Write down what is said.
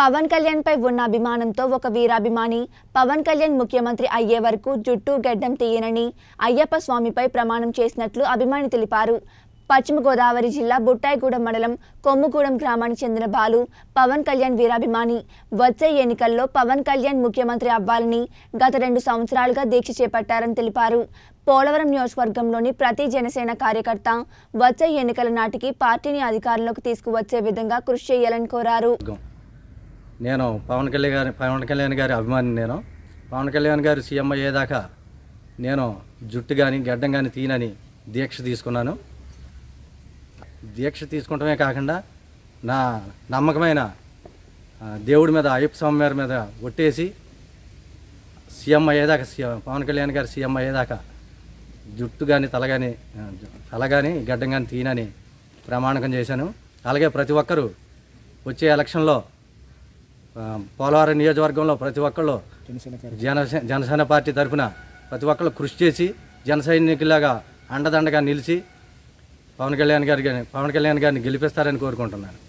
పవన్ కళ్యాణ్ పై ఉన్న అభిమానంతో ఒక వీరాభిమాని పవన్ కళ్యాణ్ ముఖ్యమంత్రి అయ్యే వరకు జుట్టు గడ్డం తీయనని అయ్యప్ప స్వామిపై ప్రమాణం చేసినట్లు అభిమాని తెలిపారు పశ్చిమ గోదావరి జిల్లా బుట్టాయిగూడెం మండలం కొమ్ముగూడెం గ్రామానికి చెందిన బాలు పవన్ కళ్యాణ్ వీరాభిమాని వచ్చే ఎన్నికల్లో పవన్ కళ్యాణ్ ముఖ్యమంత్రి అవ్వాలని గత రెండు సంవత్సరాలుగా దీక్ష చేపట్టారని తెలిపారు పోలవరం నియోజకవర్గంలోని ప్రతి జనసేన కార్యకర్త వచ్చే ఎన్నికల నాటికి పార్టీని అధికారంలోకి తీసుకువచ్చే విధంగా కృషి చేయాలని కోరారు నేను పవన్ కళ్యాణ్ గారి పవన్ కళ్యాణ్ గారి అభిమాని నేను పవన్ కళ్యాణ్ గారు సీఎం అయ్యేదాకా నేను జుట్టు కానీ గడ్డం కానీ తీనని దీక్ష తీసుకున్నాను దీక్ష తీసుకుంటమే కాకుండా నా నమ్మకమైన దేవుడి మీద అయ్యప్ప స్వామి వారి మీద ఒట్టేసి సీఎం అయ్యేదాకా సీఎం పవన్ కళ్యాణ్ గారు సీఎం అయ్యేదాకా జుట్టు కానీ తల కానీ తల కానీ గడ్డం కానీ తీనని ప్రమాణకం చేశాను అలాగే ప్రతి ఒక్కరూ వచ్చే ఎలక్షన్లో పోలవరం నియోజకవర్గంలో ప్రతి ఒక్కళ్ళు జనసేన జనసేన పార్టీ తరఫున ప్రతి ఒక్కళ్ళు కృషి చేసి జన సైనికులాగా అండదండగా నిలిచి పవన్ కళ్యాణ్ గారి పవన్ కళ్యాణ్ గారిని గెలిపిస్తారని కోరుకుంటున్నాను